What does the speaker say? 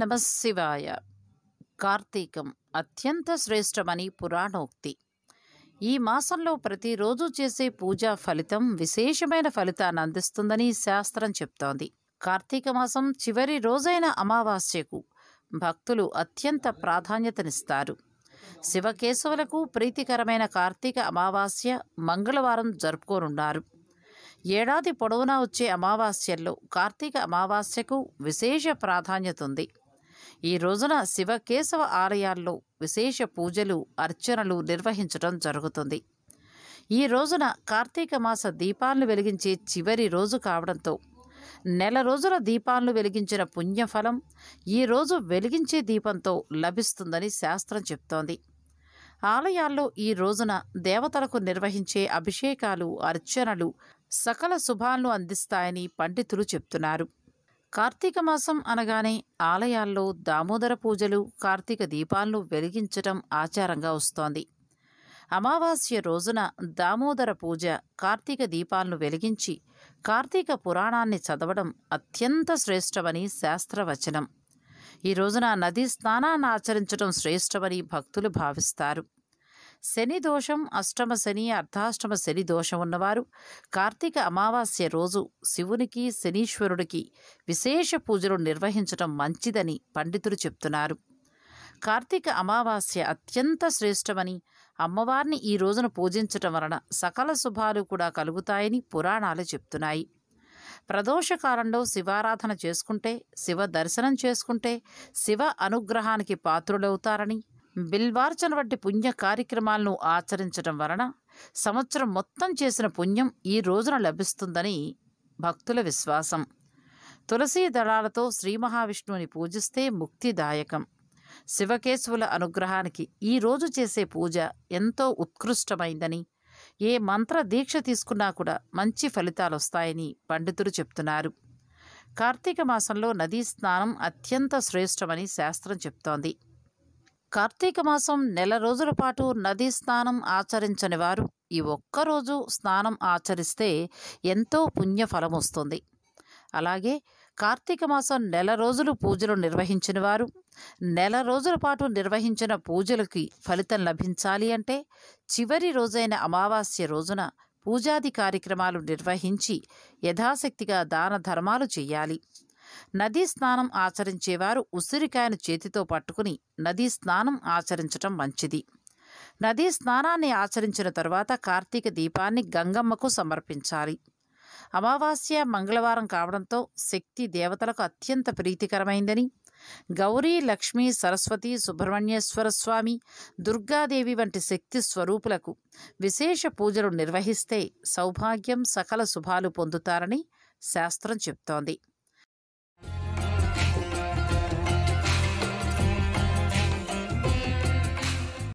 నమ శివాయ కార్తీకం అత్యంత శ్రేష్టమని పురాణోక్తి ఈ మాసంలో ప్రతిరోజు చేసే పూజా ఫలితం విశేషమైన ఫలితాన్ని అందిస్తుందని శాస్త్రం చెప్తోంది కార్తీక మాసం చివరి రోజైన అమావాస్యకు భక్తులు అత్యంత ప్రాధాన్యతనిస్తారు శివకేశవులకు ప్రీతికరమైన కార్తీక అమావాస్య మంగళవారం జరుపుకోనున్నారు ఏడాది పొడవునా వచ్చే అమావాస్యల్లో కార్తీక అమావాస్యకు విశేష ప్రాధాన్యత ఉంది ఈ రోజున శివకేశవ ఆలయాల్లో విశేష పూజలు అర్చనలు నిర్వహించడం జరుగుతుంది ఈ రోజున కార్తీక మాస దీపాలను వెలిగించే చివరి రోజు కావడంతో నెల రోజుల దీపాలను వెలిగించిన పుణ్యఫలం ఈరోజు వెలిగించే దీపంతో లభిస్తుందని శాస్త్రం చెప్తోంది ఆలయాల్లో ఈ రోజున దేవతలకు నిర్వహించే అభిషేకాలు అర్చనలు సకల శుభాలను అందిస్తాయని పండితులు చెప్తున్నారు కార్తీక మాసం అనగానే ఆలయాల్లో దామోదర పూజలు కార్తీక దీపాలను వెలిగించటం ఆచారంగా వస్తోంది అమావాస్య రోజున దామోదర పూజ కార్తీక దీపాలను వెలిగించి కార్తీక పురాణాన్ని చదవడం అత్యంత శ్రేష్టమని శాస్త్రవచనం ఈ రోజున నదీ స్నానాన్ని ఆచరించడం శ్రేష్టమని భక్తులు భావిస్తారు శని దోషం అష్టమ శని అర్ధాష్టమ శని దోషం ఉన్నవారు కార్తీక అమావాస్య రోజు శివునికి శనీశ్వరుడికి విశేష పూజలు నిర్వహించటం మంచిదని పండితులు చెప్తున్నారు కార్తీక అమావాస్య అత్యంత శ్రేష్టమని అమ్మవారిని ఈ రోజున పూజించటం వలన సకల శుభాలు కూడా కలుగుతాయని పురాణాలు చెప్తున్నాయి ప్రదోషకాలంలో శివారాధన చేసుకుంటే శివ దర్శనం చేసుకుంటే శివ అనుగ్రహానికి పాత్రులవుతారని బిల్వార్చన వంటి పుణ్య కార్యక్రమాలను ఆచరించడం వలన సంవత్సరం మొత్తం చేసిన పుణ్యం ఈ రోజున లభిస్తుందని భక్తుల విశ్వాసం తులసీ దళాలతో శ్రీ మహావిష్ణువుని పూజిస్తే ముక్తిదాయకం శివకేశవుల అనుగ్రహానికి ఈరోజు చేసే పూజ ఎంతో ఉత్కృష్టమైందని ఏ మంత్ర దీక్ష తీసుకున్నా కూడా మంచి ఫలితాలు వస్తాయని పండితులు చెప్తున్నారు కార్తీక మాసంలో నదీ స్నానం అత్యంత శ్రేష్టమని శాస్త్రం చెప్తోంది కార్తీక మాసం నెల రోజుల పాటు నదీ స్నానం ఆచరించని వారు ఈ ఒక్కరోజు స్నానం ఆచరిస్తే ఎంతో పుణ్యఫలం వస్తుంది అలాగే కార్తీక మాసం నెల రోజులు పూజలు నిర్వహించిన వారు నెల రోజుల పాటు నిర్వహించిన పూజలకి ఫలితం లభించాలి అంటే చివరి రోజైన అమావాస్య రోజున పూజాది కార్యక్రమాలు నిర్వహించి యథాశక్తిగా దాన ధర్మాలు చేయాలి నదీ స్నానం ఆచరించేవారు ఉసిరికాయను చేతితో పట్టుకుని నదీ స్నానం ఆచరించటం మంచిది నదీ స్నానాన్ని ఆచరించిన తరువాత కార్తీక దీపాన్ని గంగమ్మకు సమర్పించాలి అమావాస్య మంగళవారం కావడంతో శక్తి దేవతలకు అత్యంత ప్రీతికరమైందని గౌరీ లక్ష్మి సరస్వతి సుబ్రహ్మణ్యేశ్వర స్వామి దుర్గాదేవి వంటి శక్తి స్వరూపులకు విశేష పూజలు నిర్వహిస్తే సౌభాగ్యం సకల శుభాలు పొందుతారని శాస్త్రం చెప్తోంది